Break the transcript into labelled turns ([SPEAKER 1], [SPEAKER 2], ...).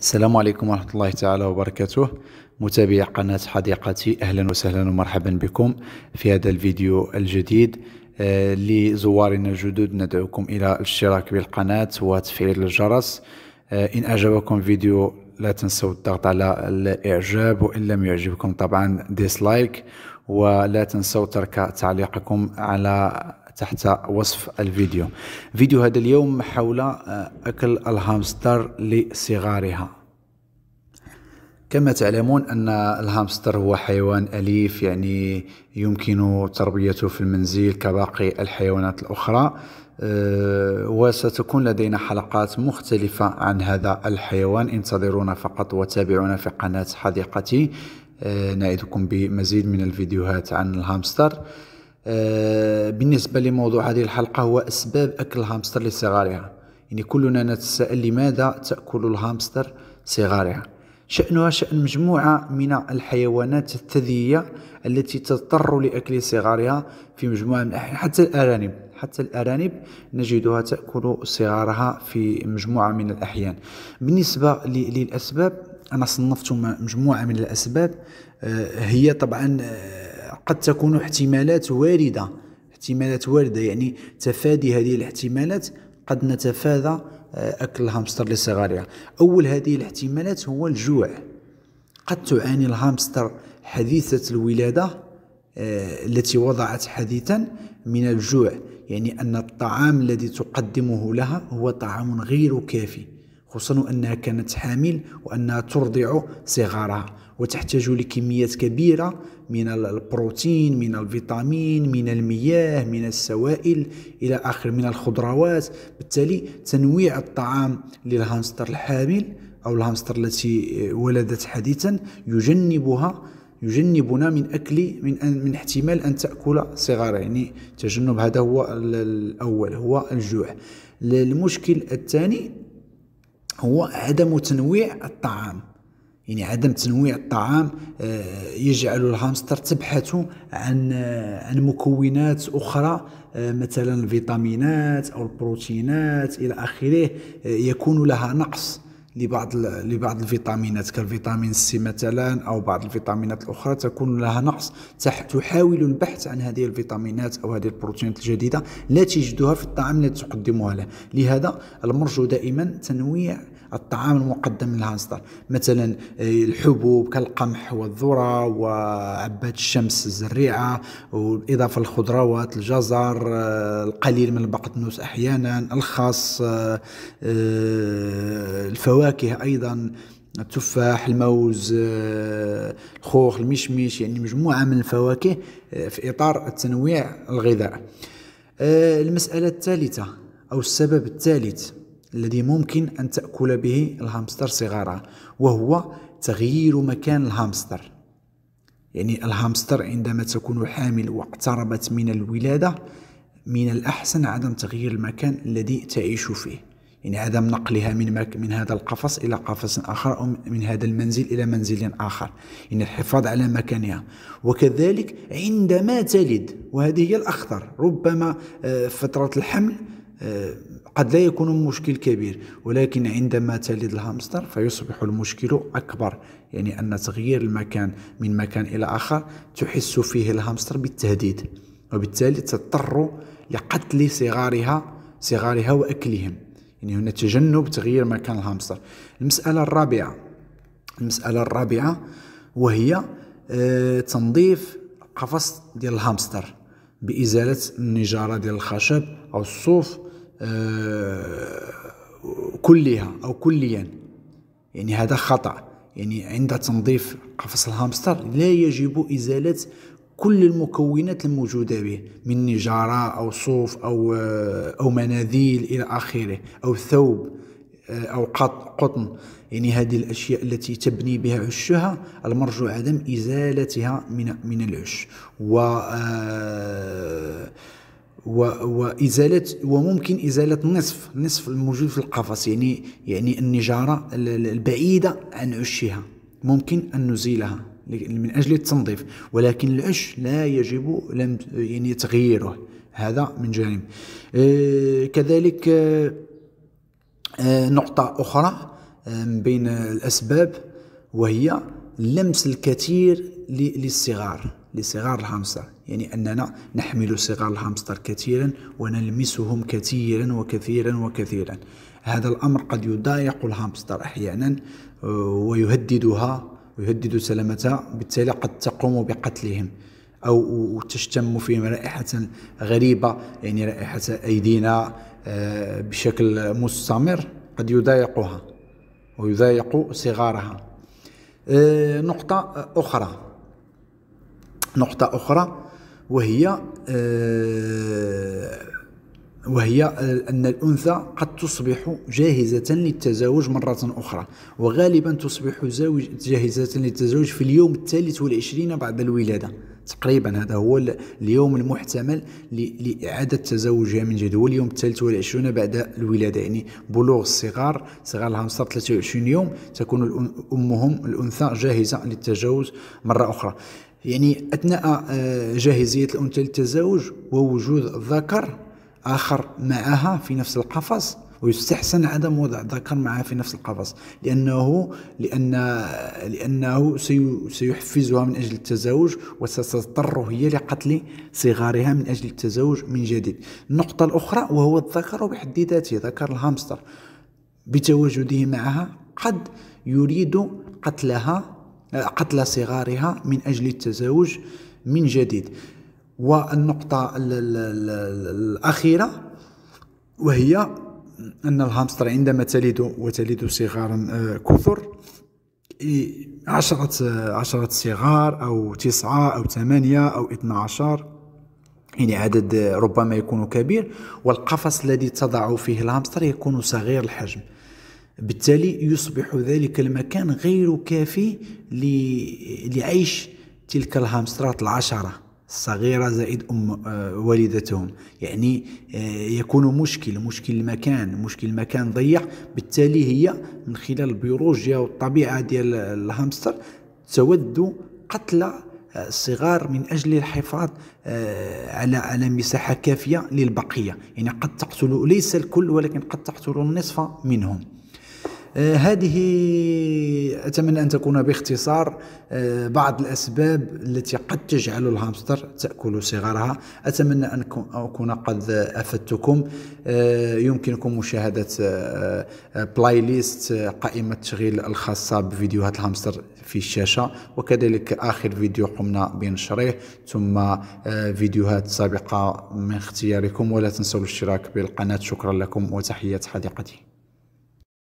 [SPEAKER 1] السلام عليكم ورحمة الله تعالى وبركاته متابعي قناة حديقتي أهلا وسهلا ومرحبا بكم في هذا الفيديو الجديد آه، لزوارنا الجدد ندعوكم إلى الاشتراك بالقناة وتفعيل الجرس آه، إن أعجبكم فيديو لا تنسوا الضغط على الإعجاب وإن لم يعجبكم طبعا ديسلايك ولا تنسوا ترك تعليقكم على تحت وصف الفيديو فيديو هذا اليوم حول آه، أكل الهامستر لصغارها كما تعلمون أن الهامستر هو حيوان أليف يعني يمكن تربيته في المنزل كباقي الحيوانات الأخرى آه، وستكون لدينا حلقات مختلفة عن هذا الحيوان انتظرونا فقط وتابعونا في قناة حديقتي آه، نعدكم بمزيد من الفيديوهات عن الهامستر آه، بالنسبة لموضوع هذه الحلقة هو أسباب أكل الهامستر لصغارها يعني كلنا نتساءل لماذا تأكل الهامستر صغارها شأنها شأن مجموعة من الحيوانات الثديية التي تضطر لأكل صغارها في مجموعة من الأحيان حتى الأرانب حتى الأرانب نجدها تأكل صغارها في مجموعة من الأحيان بالنسبة للأسباب أنا صنفت مجموعة من الأسباب آه، هي طبعا آه، قد تكون احتمالات واردة احتمالات واردة يعني تفادي هذه الاحتمالات قد نتفادى آه، أكل الهامستر لصغارها أول هذه الاحتمالات هو الجوع قد تعاني الهامستر حديثة الولادة آه، التي وضعت حديثا من الجوع يعني أن الطعام الذي تقدمه لها هو طعام غير كافي خصوصا أنها كانت حامل وأنها ترضع صغارها وتحتاج لكميات كبيرة من البروتين من الفيتامين من المياه من السوائل الى اخر من الخضروات بالتالي تنويع الطعام للهامستر الحامل او الهامستر التي ولدت حديثا يجنبها يجنبنا من اكل من من احتمال ان تاكل صغار يعني تجنب هذا هو الاول هو الجوع المشكل الثاني هو عدم تنويع الطعام يعني عدم تنويع الطعام آه، يجعل الهامستر تبحث عن آه، عن مكونات اخرى آه، مثلا الفيتامينات او البروتينات الى اخره يكون لها نقص لبعض لبعض الفيتامينات كالفيتامين سي مثلا او بعض الفيتامينات الاخرى تكون لها نقص تحاول البحث عن هذه الفيتامينات او هذه البروتينات الجديده لا تجدها في الطعام التي تقدمها له لهذا المرجو دائما تنويع الطعام المقدم من الهامستر مثلا آه، الحبوب كالقمح والذره وعباد الشمس الزريعه والاضافه للخضروات الجزر آه، القليل من البقدنوس احيانا الخاص آه، الفواكه ايضا التفاح الموز الخوخ المشمش يعني مجموعه من الفواكه في اطار التنويع الغذائي المساله الثالثه او السبب الثالث الذي ممكن أن تأكل به الهامستر صغارها وهو تغيير مكان الهامستر يعني الهامستر عندما تكون حامل واقتربت من الولادة من الأحسن عدم تغيير المكان الذي تعيش فيه يعني عدم نقلها من من هذا القفص الى قفص اخر او من هذا المنزل الى منزل اخر يعني الحفاظ على مكانها وكذلك عندما تلد وهذه هي الاخطر ربما آه، فتره الحمل آه، قد لا يكون مشكل كبير ولكن عندما تلد الهامستر فيصبح المشكل أكبر يعني أن تغيير المكان من مكان إلى آخر تحس فيه الهامستر بالتهديد وبالتالي تضطر لقتل صغارها صغارها وأكلهم يعني هنا تجنب تغيير مكان الهامستر المسألة الرابعة المسألة الرابعة وهي آه، تنظيف قفص ديال الهامستر بإزالة النجارة ديال الخشب أو الصوف آه، كلها أو كليا يعني هذا خطأ يعني عند تنظيف قفص الهامستر لا يجب إزالة كل المكونات الموجودة به من نجارة أو صوف أو آه، أو مناديل إلى آخره أو ثوب آه، أو قطن يعني هذه الأشياء التي تبني بها عشها المرجو عدم إزالتها من من العش و وازاله وممكن ازاله نصف نصف الموجود في القفص يعني يعني النجاره البعيده عن عشها ممكن ان نزيلها من اجل التنظيف ولكن العش لا يجب يعني تغييره هذا من جانب آه، كذلك آه، آه، نقطه اخرى من بين الاسباب وهي اللمس الكثير للصغار لصغار الهامستر يعني أننا نحمل صغار الهامستر كثيرا ونلمسهم كثيرا وكثيرا وكثيرا هذا الأمر قد يضايق الهامستر أحيانا آه، ويهددها ويهدد سلامتها بالتالي قد تقوم بقتلهم أو تشتم فيهم رائحة غريبة يعني رائحة أيدينا آه، بشكل مستمر قد يضايقها ويضايق صغارها آه، نقطة أخرى نقطة أخرى وهي آه، وهي آه، أن الأنثى قد تصبح جاهزة للتزاوج مرة أخرى وغالبا تصبح جاهزة للتزاوج في اليوم الثالث والعشرين بعد الولادة تقريبا هذا هو اليوم المحتمل لإعادة تزاوجها من جديد هو اليوم الثالث والعشرون بعد الولادة يعني بلوغ الصغار صغار الهامستر 23 يوم تكون أمهم الأنثى جاهزة للتجاوز مرة أخرى يعني أثناء آه، جاهزية الأنثى للتزاوج ووجود ذكر آخر معها في نفس القفص ويستحسن عدم وضع ذكر معها في نفس القفص لأنه لأن لأنه سيحفزها من أجل التزاوج وستضطر هي لقتل صغارها من أجل التزاوج من جديد النقطة الأخرى وهو الذكر بحد ذاته ذكر الهامستر بتواجده معها قد يريد قتلها قتل صغارها من أجل التزاوج من جديد والنقطة الأخيرة وهي أن الهامستر عندما تلد وتلد صغارا آه، كثر عشرة آه، عشرة صغار أو تسعة أو ثمانية أو اثنا عشر يعني عدد ربما يكون كبير والقفص الذي تضع فيه الهامستر يكون صغير الحجم بالتالي يصبح ذلك المكان غير كافي لعيش تلك الهامسترات العشرة الصغيرة زائد أم آه، والدتهم يعني آه، يكون مشكل مشكل المكان مشكل المكان ضيق بالتالي هي من خلال البيولوجيا والطبيعة ديال الهامستر تود قتل الصغار آه، من اجل الحفاظ على على مساحه كافيه للبقيه يعني قد تقتل ليس الكل ولكن قد تقتل النصف منهم آه، هذه أتمنى أن تكون باختصار آه، بعض الأسباب التي قد تجعل الهامستر تأكل صغارها أتمنى أن أكون قد أفدتكم آه، يمكنكم مشاهدة بلاي ليست قائمة تشغيل الخاصة بفيديوهات الهامستر في الشاشة وكذلك آخر فيديو قمنا بنشره ثم فيديوهات سابقة من اختياركم ولا تنسوا الاشتراك بالقناة شكرا لكم وتحية حديقتي